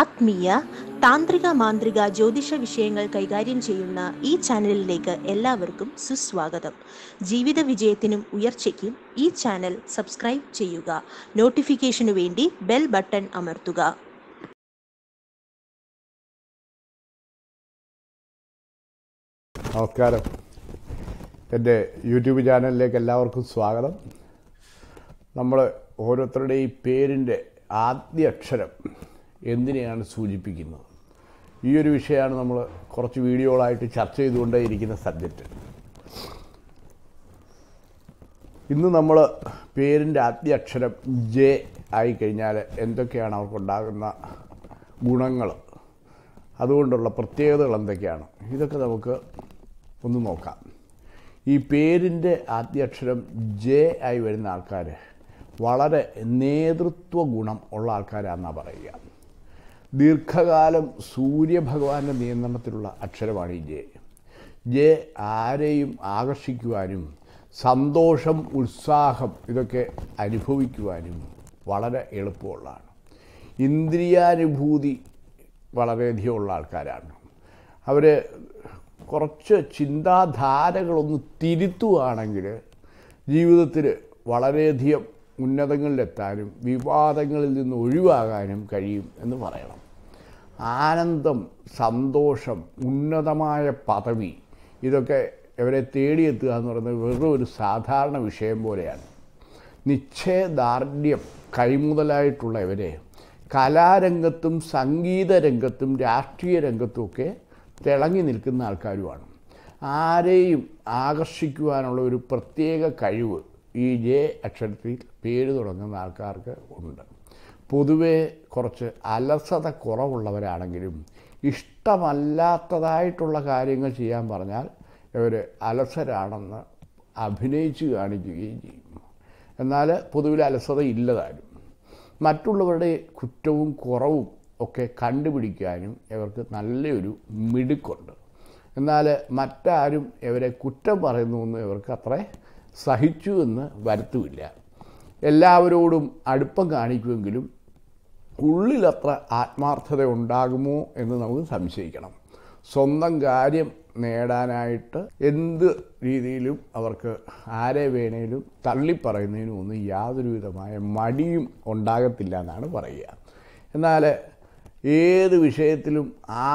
ആത്മീയ താന്ത്രിക മാന്ത്രിക ജ്യോതിഷ വിഷയങ്ങൾ കൈകാര്യം ചെയ്യുന്ന ഈ ചാനലിലേക്ക് എല്ലാവർക്കും സുസ്വാഗതം ജീവിത വിജയത്തിനും ഉയർച്ചയ്ക്കും ഈ ചാനൽ സബ്സ്ക്രൈബ് ചെയ്യുക നോട്ടിഫിക്കേഷനു വേണ്ടി ബെൽ ബട്ടൺ അമർത്തുക നമസ്കാരം എൻ്റെ യൂട്യൂബ് ചാനലിലേക്ക് എല്ലാവർക്കും സ്വാഗതം നമ്മൾ ഓരോരുത്തരുടെയും പേരിൻ്റെ ആദ്യ അക്ഷരം എന്തിനെയാണ് സൂചിപ്പിക്കുന്നത് ഈ ഒരു വിഷയമാണ് നമ്മൾ കുറച്ച് വീഡിയോകളായിട്ട് ചർച്ച ചെയ്തുകൊണ്ടേ ഇരിക്കുന്ന സബ്ജക്റ്റ് ഇന്ന് നമ്മൾ പേരിൻ്റെ അക്ഷരം ജെ ആയിക്കഴിഞ്ഞാൽ എന്തൊക്കെയാണ് അവർക്കുണ്ടാകുന്ന ഗുണങ്ങൾ അതുകൊണ്ടുള്ള പ്രത്യേകതകൾ എന്തൊക്കെയാണ് ഇതൊക്കെ നമുക്ക് ഒന്ന് നോക്കാം ഈ പേരിൻ്റെ അക്ഷരം ജെ ആയി വരുന്ന ആൾക്കാർ വളരെ നേതൃത്വ ഗുണം ഉള്ള ആൾക്കാരാണെന്നാണ് പറയുക ദീർഘകാലം സൂര്യഭഗവാന്റെ നിയന്ത്രണത്തിലുള്ള അക്ഷരമാണ് ഈ ജെ ജെ ആരെയും ആകർഷിക്കുവാനും സന്തോഷം ഉത്സാഹം ഇതൊക്കെ അനുഭവിക്കുവാനും വളരെ എളുപ്പമുള്ളതാണ് ഇന്ദ്രിയാനുഭൂതി വളരെയധികം ഉള്ള ആൾക്കാരാണ് അവർ കുറച്ച് ചിന്താധാരകളൊന്ന് തിരുത്തുകയാണെങ്കിൽ ജീവിതത്തിൽ വളരെയധികം ഉന്നതങ്ങളിലെത്താനും വിവാദങ്ങളിൽ നിന്ന് ഒഴിവാകാനും കഴിയും എന്ന് പറയണം ആനന്ദം സന്തോഷം ഉന്നതമായ പദവി ഇതൊക്കെ ഇവരെ തേടിയെത്തുക എന്ന് പറയുന്നത് വെറും ഒരു സാധാരണ വിഷയം പോലെയാണ് നിശ്ചയദാർഢ്യം കൈമുതലായിട്ടുള്ള ഇവരെ കലാരംഗത്തും സംഗീത രംഗത്തും രാഷ്ട്രീയ രംഗത്തുമൊക്കെ തിളങ്ങി നിൽക്കുന്ന ആൾക്കാരുമാണ് ആരെയും ആകർഷിക്കുവാനുള്ള ഒരു പ്രത്യേക കഴിവ് ഈ ജെ അക്ഷരത്തിൽ പേര് തുടങ്ങുന്ന ആൾക്കാർക്ക് ഉണ്ട് പൊതുവെ കുറച്ച് അലസത കുറവുള്ളവരാണെങ്കിലും ഇഷ്ടമല്ലാത്തതായിട്ടുള്ള കാര്യങ്ങൾ ചെയ്യാൻ പറഞ്ഞാൽ ഇവർ അലസരാണെന്ന് അഭിനയിച്ച് കാണിക്കുകയും ചെയ്യും എന്നാൽ പൊതുവിൽ അലസത ഇല്ലതാനും മറ്റുള്ളവരുടെ കുറ്റവും കുറവും ഒക്കെ കണ്ടുപിടിക്കാനും ഇവർക്ക് നല്ലൊരു മിടുക്കുണ്ട് എന്നാൽ മറ്റാരും ഇവരെ കുറ്റം പറയുന്നുവെന്ന് ഇവർക്ക് അത്ര സഹിച്ചു എന്ന് വരുത്തുമില്ല എല്ലാവരോടും അടുപ്പം കാണിക്കുമെങ്കിലും ഉള്ളിലത്ര ആത്മാർത്ഥത ഉണ്ടാകുമോ എന്ന് നമുക്ക് സംശയിക്കണം സ്വന്തം കാര്യം നേടാനായിട്ട് എന്ത് രീതിയിലും അവർക്ക് ആരെ വേണേലും തള്ളിപ്പറയുന്നതിനും ഒന്നും യാതൊരുവിധമായ മടിയും ഉണ്ടാകത്തില്ല എന്നാണ് പറയുക എന്നാൽ ഏത് വിഷയത്തിലും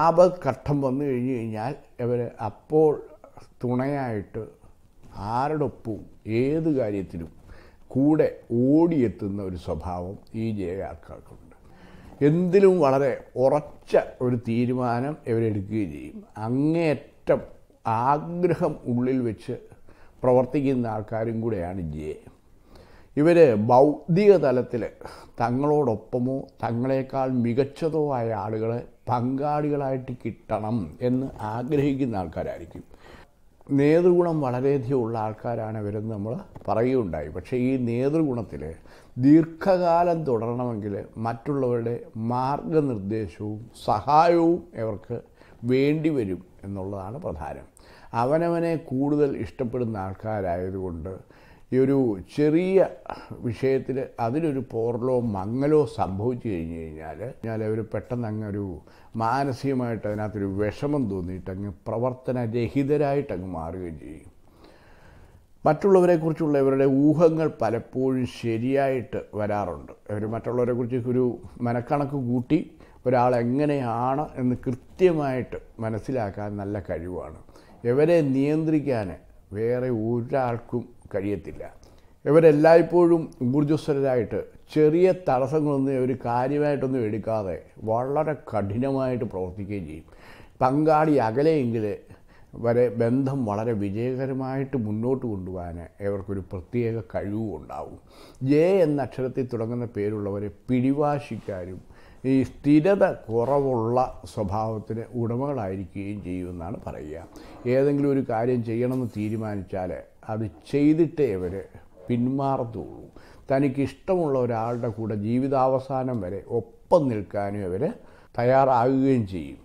ആപഘട്ടം വന്നു കഴിഞ്ഞു കഴിഞ്ഞാൽ ഇവർ അപ്പോൾ തുണയായിട്ട് ആരോടൊപ്പവും ഏത് കാര്യത്തിലും കൂടെ ഓടിയെത്തുന്ന ഒരു സ്വഭാവം ഈ ജയയാൾക്കാർക്കുണ്ട് എന്തിലും വളരെ ഉറച്ച ഒരു തീരുമാനം ഇവരെടുക്കുകയും ചെയ്യും അങ്ങേയറ്റം ആഗ്രഹം ഉള്ളിൽ വെച്ച് പ്രവർത്തിക്കുന്ന ആൾക്കാരും കൂടെയാണ് ജെ ഇവർ ബൗദ്ധിക തലത്തിൽ തങ്ങളോടൊപ്പമോ തങ്ങളെക്കാൾ മികച്ചതോ ആയ ആളുകളെ പങ്കാളികളായിട്ട് കിട്ടണം എന്ന് ആഗ്രഹിക്കുന്ന ആൾക്കാരായിരിക്കും നേതൃഗുണം വളരെയധികം ഉള്ള ആൾക്കാരാണ് ഇവരെന്ന് നമ്മൾ പറയുകയുണ്ടായി പക്ഷേ ഈ നേതൃഗുണത്തിൽ ദീർഘകാലം തുടരണമെങ്കിൽ മറ്റുള്ളവരുടെ മാർഗനിർദ്ദേശവും സഹായവും ഇവർക്ക് വേണ്ടി വരും എന്നുള്ളതാണ് പ്രധാനം അവനവനെ കൂടുതൽ ഇഷ്ടപ്പെടുന്ന ആൾക്കാരായതുകൊണ്ട് ഈ ഒരു ചെറിയ വിഷയത്തിൽ അതിലൊരു പോറലോ മങ്ങലോ സംഭവിച്ചു കഴിഞ്ഞ് കഴിഞ്ഞാൽ ഞാൻ അവർ പെട്ടെന്ന് അങ്ങ് ഒരു മാനസികമായിട്ട് അതിനകത്തൊരു വിഷമം തോന്നിയിട്ട് അങ്ങ് പ്രവർത്തനരഹിതരായിട്ട് അങ്ങ് മാറുകയും ചെയ്യും മറ്റുള്ളവരെക്കുറിച്ചുള്ള ഇവരുടെ ഊഹങ്ങൾ പലപ്പോഴും ശരിയായിട്ട് വരാറുണ്ട് ഇവർ മറ്റുള്ളവരെക്കുറിച്ച് ഒരു മനക്കണക്ക് കൂട്ടി ഒരാൾ എങ്ങനെയാണ് എന്ന് കൃത്യമായിട്ട് മനസ്സിലാക്കാൻ നല്ല കഴിവാണ് ഇവരെ നിയന്ത്രിക്കാൻ വേറെ ഒരാൾക്കും കഴിയത്തില്ല ഇവരെല്ലായ്പ്പോഴും ഊർജ്ജസ്വലരായിട്ട് ചെറിയ തടസ്സങ്ങളൊന്നും ഒരു കാര്യമായിട്ടൊന്നും എടുക്കാതെ വളരെ കഠിനമായിട്ട് പ്രവർത്തിക്കുകയും ചെയ്യും പങ്കാളി അകലെയെങ്കിൽ വരെ ബന്ധം വളരെ വിജയകരമായിട്ട് മുന്നോട്ട് കൊണ്ടുപോകാൻ ഇവർക്കൊരു പ്രത്യേക കഴിവും ഉണ്ടാവും ജെ എന്ന അക്ഷരത്തിൽ തുടങ്ങുന്ന പേരുള്ളവരെ പിടിവാശിക്കാരും ഈ സ്ഥിരത കുറവുള്ള സ്വഭാവത്തിന് ഉടമകളായിരിക്കുകയും ചെയ്യുമെന്നാണ് പറയുക ഏതെങ്കിലും ഒരു കാര്യം ചെയ്യണമെന്ന് തീരുമാനിച്ചാൽ അത് ചെയ്തിട്ടേ അവർ പിന്മാറത്തുള്ളൂ തനിക്കിഷ്ടമുള്ള ഒരാളുടെ കൂടെ ജീവിതാവസാനം വരെ ഒപ്പം നിൽക്കാനും അവർ തയ്യാറാകുകയും ചെയ്യും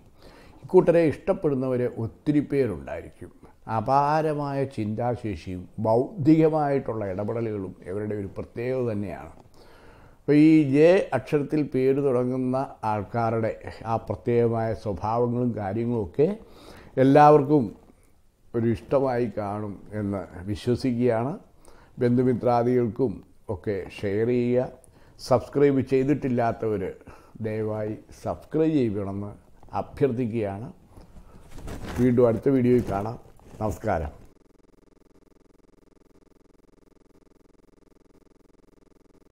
ഇക്കൂട്ടരെ ഇഷ്ടപ്പെടുന്നവർ ഒത്തിരി പേരുണ്ടായിരിക്കും അപാരമായ ചിന്താശേഷിയും ബൗദ്ധികമായിട്ടുള്ള ഇടപെടലുകളും ഇവരുടെ ഒരു പ്രത്യേകത തന്നെയാണ് അപ്പോൾ ഈ ജെ അക്ഷരത്തിൽ പേര് തുടങ്ങുന്ന ആൾക്കാരുടെ ആ പ്രത്യേകമായ സ്വഭാവങ്ങളും കാര്യങ്ങളുമൊക്കെ എല്ലാവർക്കും ഒരു ഇഷ്ടമായി കാണും എന്ന് വിശ്വസിക്കുകയാണ് ബന്ധുമിത്രാദികൾക്കും ഒക്കെ ഷെയർ ചെയ്യുക സബ്സ്ക്രൈബ് ചെയ്തിട്ടില്ലാത്തവർ ദയവായി സബ്സ്ക്രൈബ് ചെയ്യണമെന്ന് അഭ്യർത്ഥിക്കുകയാണ് വീണ്ടും അടുത്ത വീഡിയോയിൽ കാണാം നമസ്കാരം